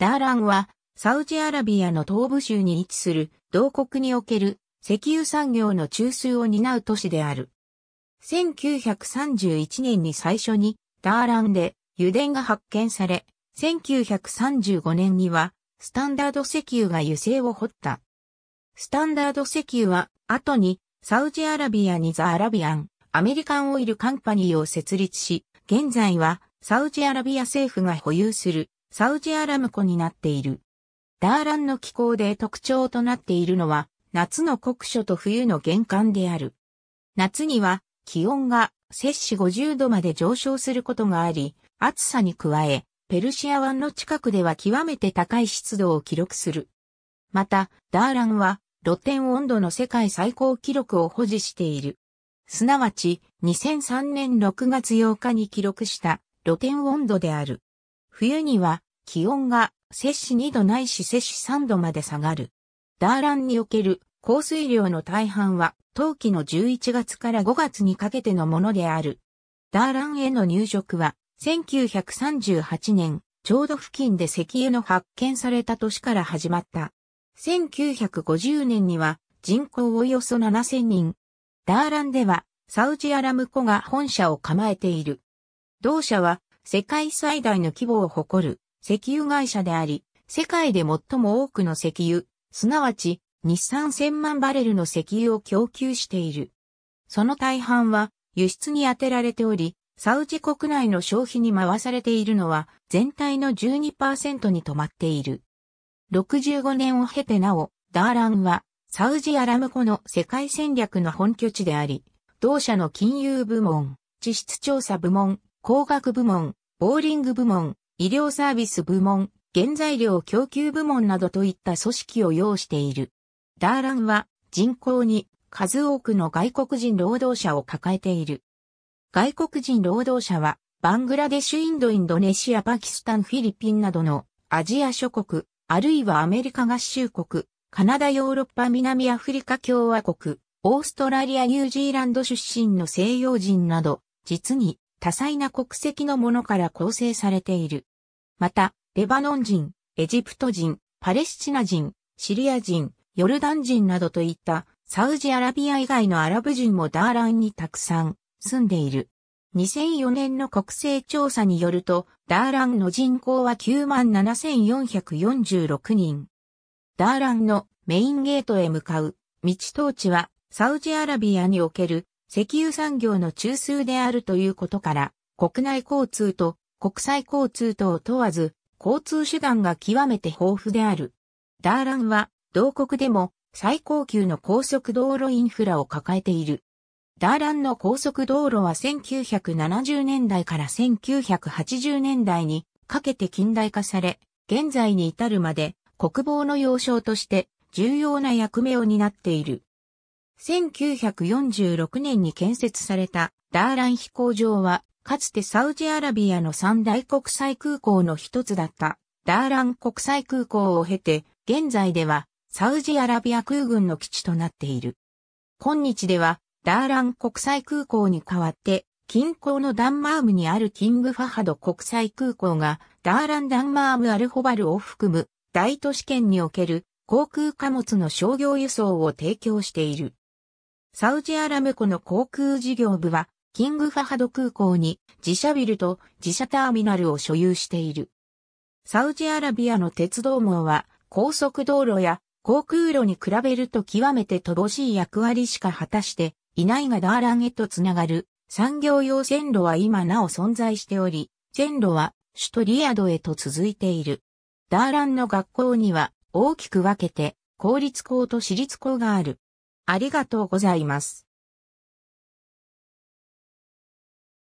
ダーランは、サウジアラビアの東部州に位置する、同国における石油産業の中枢を担う都市である。1931年に最初に、ダーランで油田が発見され、1935年には、スタンダード石油が油性を掘った。スタンダード石油は、後に、サウジアラビアにザ・アラビアン、アメリカンオイルカンパニーを設立し、現在は、サウジアラビア政府が保有するサウジアラムコになっている。ダーランの気候で特徴となっているのは、夏の酷暑と冬の玄関である。夏には気温が摂氏50度まで上昇することがあり、暑さに加え、ペルシア湾の近くでは極めて高い湿度を記録する。また、ダーランは露天温度の世界最高記録を保持している。すなわち、2003年6月8日に記録した露天温度である。冬には気温が摂氏2度ないし摂氏3度まで下がる。ダーランにおける降水量の大半は、冬季の11月から5月にかけてのものである。ダーランへの入植は、1938年、ちょうど付近で石油の発見された年から始まった。1950年には人口およそ7000人。ダーランではサウジアラムコが本社を構えている。同社は世界最大の規模を誇る石油会社であり、世界で最も多くの石油、すなわち日産1000万バレルの石油を供給している。その大半は輸出に充てられており、サウジ国内の消費に回されているのは全体の12%に止まっている。65年を経てなお、ダーランはサウジアラムコの世界戦略の本拠地であり、同社の金融部門、地質調査部門、工学部門、ボーリング部門、医療サービス部門、原材料供給部門などといった組織を要している。ダーランは人口に数多くの外国人労働者を抱えている。外国人労働者はバングラデシュ、インド、インドネシア、パキスタン、フィリピンなどのアジア諸国、あるいはアメリカ合衆国、カナダ、ヨーロッパ、南アフリカ共和国、オーストラリア、ニュージーランド出身の西洋人など、実に多彩な国籍のものから構成されている。また、レバノン人、エジプト人、パレスチナ人、シリア人、ヨルダン人などといったサウジアラビア以外のアラブ人もダーランにたくさん住んでいる。2004年の国勢調査によると、ダーランの人口は97,446人。ダーランのメインゲートへ向かう道当地はサウジアラビアにおける石油産業の中枢であるということから、国内交通と国際交通等を問わず、交通手段が極めて豊富である。ダーランは、同国でも最高級の高速道路インフラを抱えている。ダーランの高速道路は1970年代から1980年代にかけて近代化され、現在に至るまで国防の要衝として重要な役目を担っている。1946年に建設されたダーラン飛行場は、かつてサウジアラビアの三大国際空港の一つだったダーラン国際空港を経て、現在ではサウジアラビア空軍の基地となっている。今日ではダーラン国際空港に代わって近郊のダンマームにあるキングファハド国際空港がダーランダンマームアルホバルを含む大都市圏における航空貨物の商業輸送を提供している。サウジアラムコの航空事業部は、キングファハド空港に自社ビルと自社ターミナルを所有している。サウジアラビアの鉄道網は高速道路や航空路に比べると極めて乏しい役割しか果たしていないがダーランへとつながる産業用線路は今なお存在しており、線路は首都リアドへと続いている。ダーランの学校には大きく分けて公立校と私立校がある。ありがとうございます。